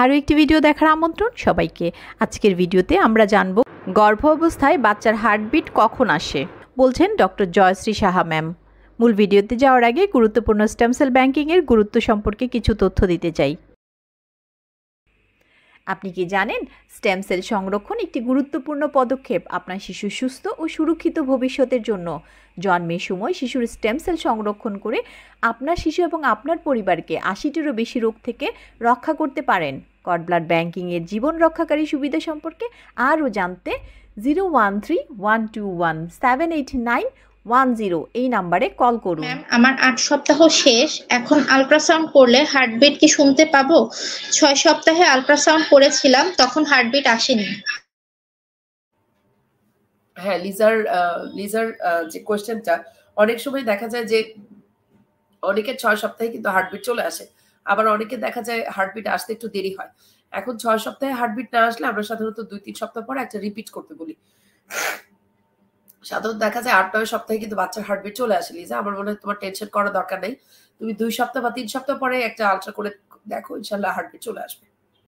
আরও একটি ভিডিও দেখার আমন্ত্রণ সবাইকে আজকের ভিডিওতে আমরা জানব গর্ভ অবস্থায় বাচ্চার হার্টবিট কখন আসে বলছেন ডক্টর জয়শ্রী সাহা ম্যাম মূল ভিডিওতে যাওয়ার আগে গুরুত্বপূর্ণ স্টেমসেল ব্যাংকিংয়ের গুরুত্ব সম্পর্কে কিছু তথ্য দিতে চাই আপনি কি জানেন স্টেম সেল সংরক্ষণ একটি গুরুত্বপূর্ণ পদক্ষেপ আপনার শিশু সুস্থ ও সুরক্ষিত ভবিষ্যতের জন্য জন্মের সময় শিশুর স্টেম সেল সংরক্ষণ করে আপনার শিশু এবং আপনার পরিবারকে আশিটিরও বেশি রোগ থেকে রক্ষা করতে পারেন কড ব্লাড ব্যাঙ্কিংয়ের জীবন রক্ষাকারী সুবিধা সম্পর্কে আরও জানতে zero one three one two one seven eight nine one zero এই নাম্বারে কল করুন আমার আট সপ্তাহ শেষ এখন আলট্রাসাউন্ড করলে হার্টবিট কি শুনতে পাবো ছয় সপ্তাহে আলট্রাসাউন্ড করেছিলাম তখন হার্টবিট আসেনি হ্যাঁ লিজার লিজার যে কোয়েশ্চেনটা অনেক সময় দেখা যায় যে অনেকের ছয় সপ্তাহে কিন্তু হার্টবিট চলে আসে আবার অনেকে দেখা যায় হার্টবিট আসতে একটু দেরি হয় এখন ছয় সপ্তাহে হার্টবিট না আসলে আমরা সাধারণত দুই তিন সপ্তাহ পর একটা রিপিট করতে বলি সাধারণত দেখা যায় আট নয় সপ্তাহে কিন্তু বাচ্চার হার্টবিট চলে আসে লিজা আমার মনে হয় তোমার টেনশন করার দরকার নেই তুমি দুই সপ্তাহ বা তিন সপ্তাহ পরে একটা আলট্রা করে দেখো ইনশাল্লাহ হার্টবিট চলে আসবে